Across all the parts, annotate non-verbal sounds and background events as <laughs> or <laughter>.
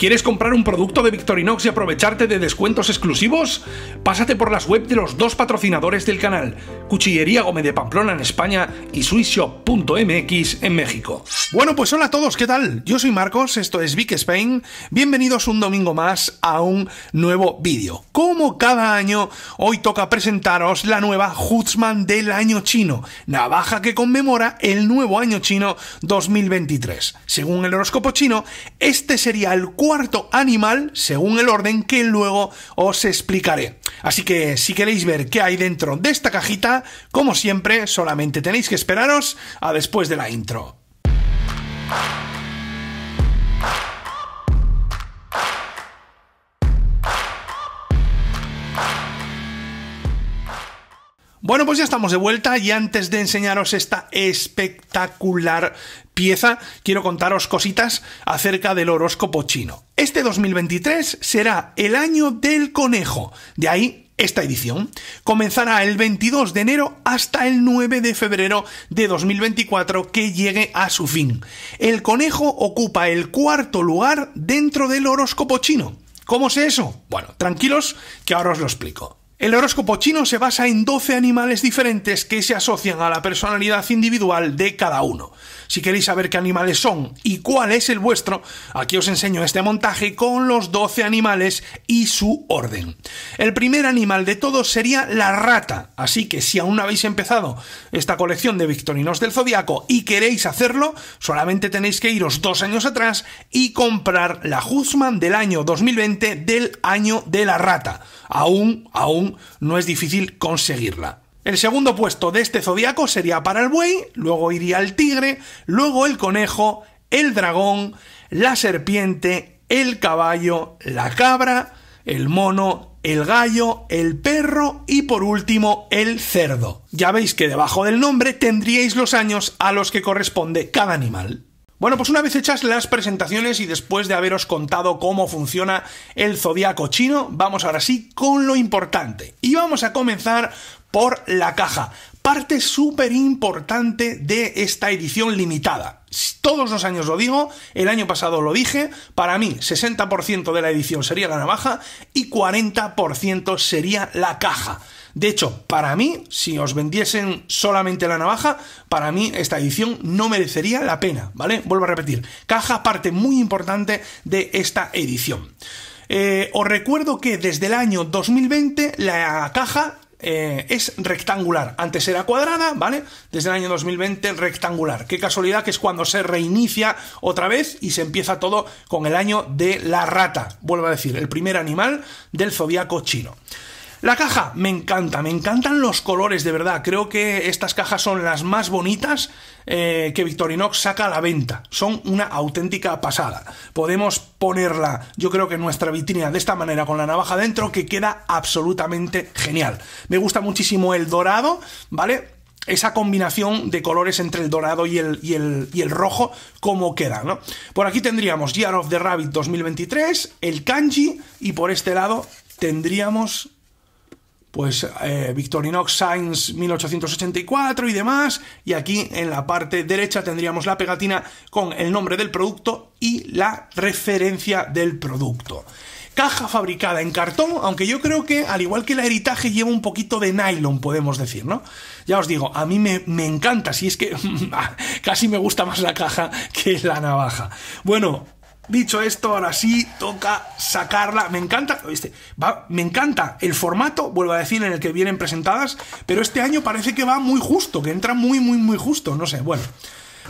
¿Quieres comprar un producto de Victorinox y aprovecharte de descuentos exclusivos? Pásate por las webs de los dos patrocinadores del canal, Cuchillería Gómez de Pamplona en España y SwissShop.mx en México. Bueno, pues hola a todos, ¿qué tal? Yo soy Marcos, esto es Vic Spain. Bienvenidos un domingo más a un nuevo vídeo. Como cada año, hoy toca presentaros la nueva Hutzman del año chino, navaja que conmemora el nuevo año chino 2023. Según el horóscopo chino, este sería el cuarto animal, según el orden que luego os explicaré. Así que si queréis ver qué hay dentro de esta cajita, como siempre, solamente tenéis que esperaros a después de la intro. Bueno, pues ya estamos de vuelta y antes de enseñaros esta espectacular pieza, quiero contaros cositas acerca del horóscopo chino. Este 2023 será el año del conejo, de ahí esta edición comenzará el 22 de enero hasta el 9 de febrero de 2024 que llegue a su fin. El conejo ocupa el cuarto lugar dentro del horóscopo chino. ¿Cómo es eso? Bueno, tranquilos que ahora os lo explico. El horóscopo chino se basa en 12 animales diferentes que se asocian a la personalidad individual de cada uno. Si queréis saber qué animales son y cuál es el vuestro, aquí os enseño este montaje con los 12 animales y su orden. El primer animal de todos sería la rata, así que si aún no habéis empezado esta colección de Victorinos del Zodiaco y queréis hacerlo, solamente tenéis que iros dos años atrás y comprar la Husman del año 2020 del año de la rata. Aún, aún no es difícil conseguirla. El segundo puesto de este zodiaco sería para el buey, luego iría el tigre, luego el conejo, el dragón, la serpiente, el caballo, la cabra, el mono, el gallo, el perro y por último el cerdo. Ya veis que debajo del nombre tendríais los años a los que corresponde cada animal. Bueno, pues una vez hechas las presentaciones y después de haberos contado cómo funciona el zodiaco chino, vamos ahora sí con lo importante. Y vamos a comenzar por la caja, parte súper importante de esta edición limitada. Todos los años lo digo, el año pasado lo dije, para mí 60% de la edición sería la navaja y 40% sería la caja. De hecho, para mí, si os vendiesen solamente la navaja, para mí esta edición no merecería la pena, ¿vale? Vuelvo a repetir, caja parte muy importante de esta edición. Eh, os recuerdo que desde el año 2020 la caja eh, es rectangular. Antes era cuadrada, ¿vale? Desde el año 2020 rectangular. Qué casualidad que es cuando se reinicia otra vez y se empieza todo con el año de la rata. Vuelvo a decir, el primer animal del zodiaco chino. La caja me encanta, me encantan los colores, de verdad. Creo que estas cajas son las más bonitas eh, que Victorinox saca a la venta. Son una auténtica pasada. Podemos ponerla, yo creo que nuestra vitrina de esta manera, con la navaja dentro, que queda absolutamente genial. Me gusta muchísimo el dorado, ¿vale? esa combinación de colores entre el dorado y el, y el, y el rojo, cómo queda, ¿no? Por aquí tendríamos Year of the Rabbit 2023, el kanji, y por este lado tendríamos pues eh, Victorinox Sainz 1884 y demás, y aquí en la parte derecha tendríamos la pegatina con el nombre del producto y la referencia del producto. Caja fabricada en cartón, aunque yo creo que, al igual que la heritaje, lleva un poquito de nylon, podemos decir, ¿no? Ya os digo, a mí me, me encanta, si es que <laughs> casi me gusta más la caja que la navaja. Bueno, Dicho esto, ahora sí toca sacarla. Me encanta, ¿viste? me encanta el formato, vuelvo a decir, en el que vienen presentadas, pero este año parece que va muy justo, que entra muy, muy, muy justo. No sé, bueno.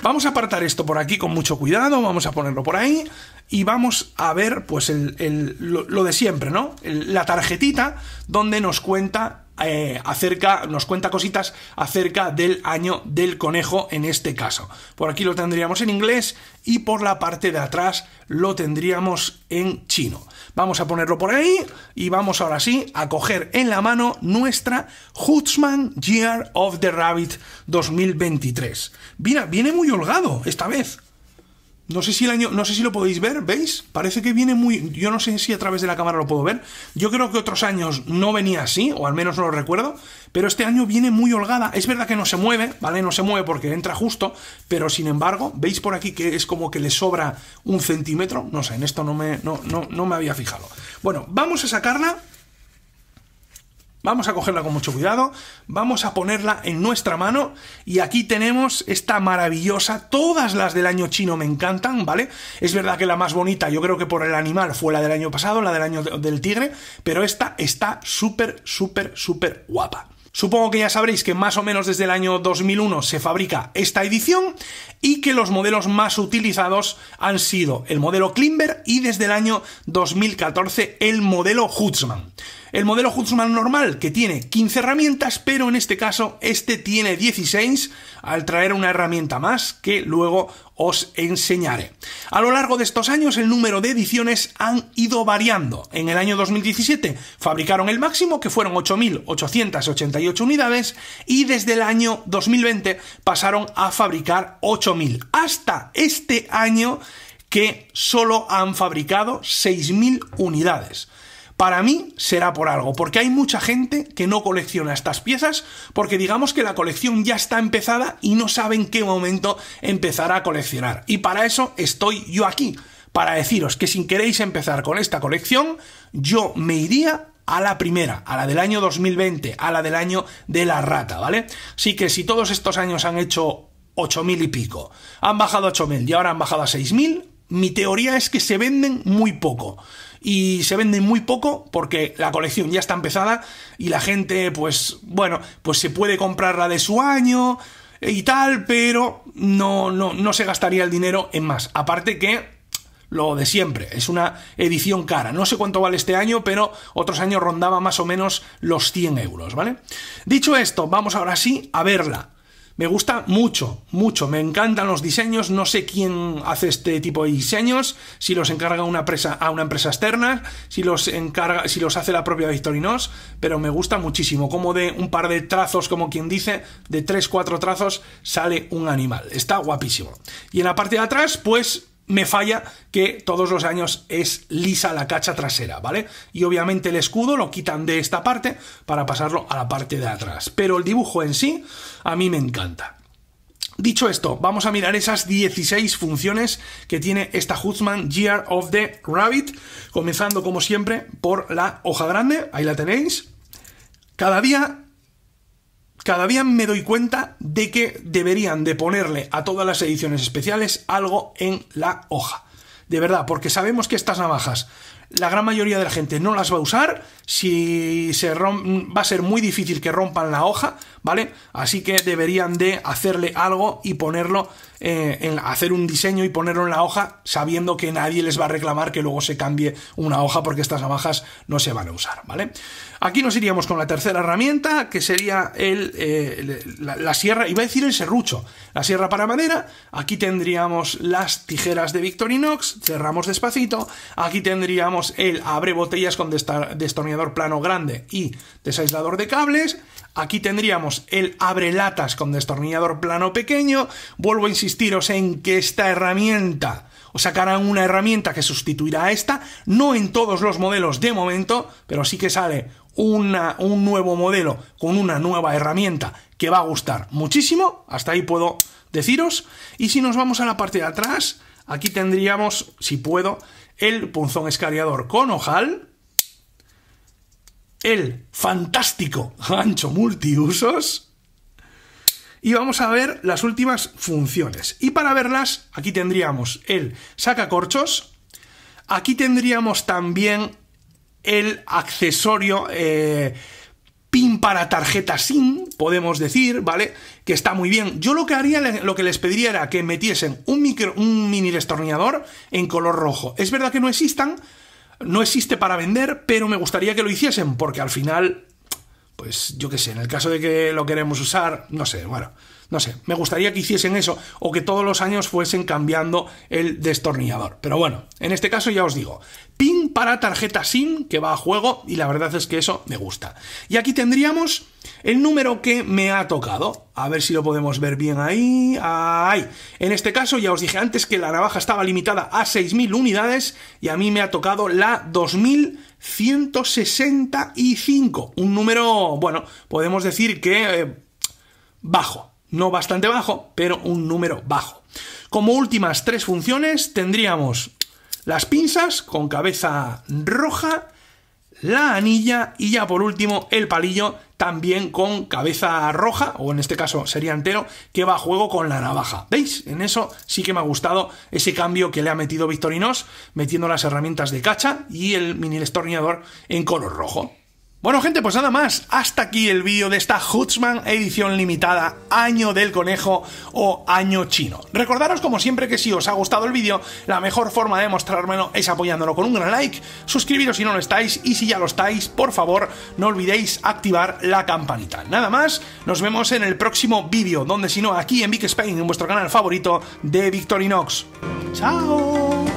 Vamos a apartar esto por aquí con mucho cuidado, vamos a ponerlo por ahí y vamos a ver pues lo, de siempre, ¿no? la tarjetita donde nos cuenta eh, acerca, nos cuenta cositas acerca del año del conejo en este caso. Por aquí lo tendríamos en inglés y por la parte de atrás lo tendríamos en chino. Vamos a ponerlo por ahí y vamos ahora sí a coger en la mano nuestra Hutzman Year of the Rabbit 2023. Mira, viene muy holgado esta vez. No sé si el año, no sé si lo podéis ver, ¿veis? Parece que viene muy. Yo no sé si a través de la cámara lo puedo ver. Yo creo que otros años no venía así, o al menos no lo recuerdo, pero este año viene muy holgada. Es verdad que no se mueve, ¿vale? No se mueve porque entra justo, pero sin embargo, ¿veis por aquí que es como que le sobra un centímetro? No sé, en esto no me, no, no me había fijado. Bueno, vamos a sacarla Vamos a cogerla con mucho cuidado, vamos a ponerla en nuestra mano y aquí tenemos esta maravillosa, todas las del año chino me encantan, ¿vale? Es verdad que la más bonita yo creo que por el animal fue la del año pasado, la del año del tigre, pero esta está súper, súper, súper guapa. Supongo que ya sabréis que más o menos desde el año 2001 se fabrica esta edición y que los modelos más utilizados han sido el modelo Klimber y desde el año 2014 el modelo Hutzmann el modelo Hutzman normal, que tiene 15 herramientas, pero en este caso este tiene 16 al traer una herramienta más que luego os enseñaré. A lo largo de estos años el número de ediciones han ido variando. En el año 2017 fabricaron el máximo, que fueron 8.888 unidades, y desde el año 2020 pasaron a fabricar 8.000. Hasta este año que solo han fabricado 6.000 unidades. Para mí será por algo, porque hay mucha gente que no colecciona estas piezas, porque digamos que la colección ya está empezada y no sabe en qué momento empezar a coleccionar. Y para eso estoy yo aquí, para deciros que si queréis empezar con esta colección, yo me iría a la primera, a la del año 2020, a la del año de la rata, ¿vale? Así que si todos estos años han hecho 8.000 y pico, han bajado a 8.000 y ahora han bajado a 6.000, mi teoría es que se venden muy poco y se vende muy poco porque la colección ya está empezada y la gente, pues, bueno, pues se puede comprar la de su año y tal, pero no, no, no se gastaría el dinero en más. Aparte que lo de siempre, es una edición cara. No sé cuánto vale este año, pero otros años rondaba más o menos los 100 euros, ¿vale? Dicho esto, vamos ahora sí a verla. Me gusta mucho, mucho. Me encantan los diseños. No sé quién hace este tipo de diseños. Si los encarga una empresa, a una empresa externa, si los encarga, si los hace la propia Victorinos, pero me gusta muchísimo. Como de un par de trazos, como quien dice, de 3-4 trazos sale un animal. Está guapísimo. Y en la parte de atrás, pues me falla que todos los años es lisa la cacha trasera, ¿vale? Y obviamente el escudo lo quitan de esta parte para pasarlo a la parte de atrás. Pero el dibujo en sí a mí me encanta. Dicho esto, vamos a mirar esas 16 funciones que tiene esta Hutzman Gear of the Rabbit, comenzando como siempre por la hoja grande, ahí la tenéis. Cada día cada día me doy cuenta de que deberían de ponerle a todas las ediciones especiales algo en la hoja. De verdad, porque sabemos que estas navajas la gran mayoría de la gente no las va a usar, si se va a ser muy difícil que rompan la hoja, ¿vale? Así que deberían de hacerle algo y ponerlo eh, en hacer un diseño y ponerlo en la hoja sabiendo que nadie les va a reclamar que luego se cambie una hoja porque estas navajas no se van a usar, ¿vale? Aquí nos iríamos con la tercera herramienta que sería el, eh, la, la, sierra, iba a decir el serrucho, la sierra para madera, aquí tendríamos las tijeras de Victorinox, cerramos despacito, aquí tendríamos el abre botellas con destornillador plano grande y desaislador de cables, Aquí tendríamos el abrelatas con destornillador plano pequeño. Vuelvo a insistiros en que esta herramienta os sacarán una herramienta que sustituirá a esta, no en todos los modelos de momento, pero sí que sale un nuevo modelo con una nueva herramienta que va a gustar muchísimo, hasta ahí puedo deciros, y si nos vamos a la parte de atrás, aquí tendríamos, si puedo, el punzón escariador con ojal, el fantástico gancho multiusos. Y vamos a ver las últimas funciones. Y para verlas, aquí tendríamos el sacacorchos. Aquí tendríamos también el accesorio eh, pin para tarjeta SIM, podemos decir, ¿vale? Que está muy bien. Yo lo que haría, lo que les pediría era que metiesen un, micro, un mini destornillador en color rojo. Es verdad que no existan, no existe para vender, pero me gustaría que lo hiciesen, porque al final, pues yo qué sé, en el caso de que lo queremos usar, no sé, bueno, no sé, me gustaría que hiciesen eso o que todos los años fuesen cambiando el destornillador. Pero bueno, en este caso ya os digo, pin para tarjeta SIM que va a juego y la verdad es que eso me gusta. Y aquí tendríamos el número que me ha tocado. A ver si lo podemos ver bien ahí. ¡Ay! En este caso ya os dije antes que la navaja estaba limitada a 6.000 unidades y a mí me ha tocado la 2.165. Un número, bueno, podemos decir que eh, bajo. No bastante bajo, pero un número bajo. Como últimas tres funciones tendríamos las pinzas con cabeza roja, la anilla y ya por último el palillo también con cabeza roja, o en este caso sería entero, que va a juego con la navaja. ¿Veis? En eso sí que me ha gustado ese cambio que le ha metido Victorinos, metiendo las herramientas de cacha y el mini destornillador en color rojo. Bueno gente, pues nada más, hasta aquí el vídeo de esta Hutsman edición limitada Año del Conejo o Año Chino. Recordaros como siempre que si os ha gustado el vídeo, la mejor forma de mostrármelo es apoyándolo con un gran like, suscribiros si no lo estáis y si ya lo estáis, por favor no olvidéis activar la campanita. Nada más, nos vemos en el próximo vídeo, donde si no aquí en Big Spain, en vuestro canal favorito de Victorinox. ¡Chao!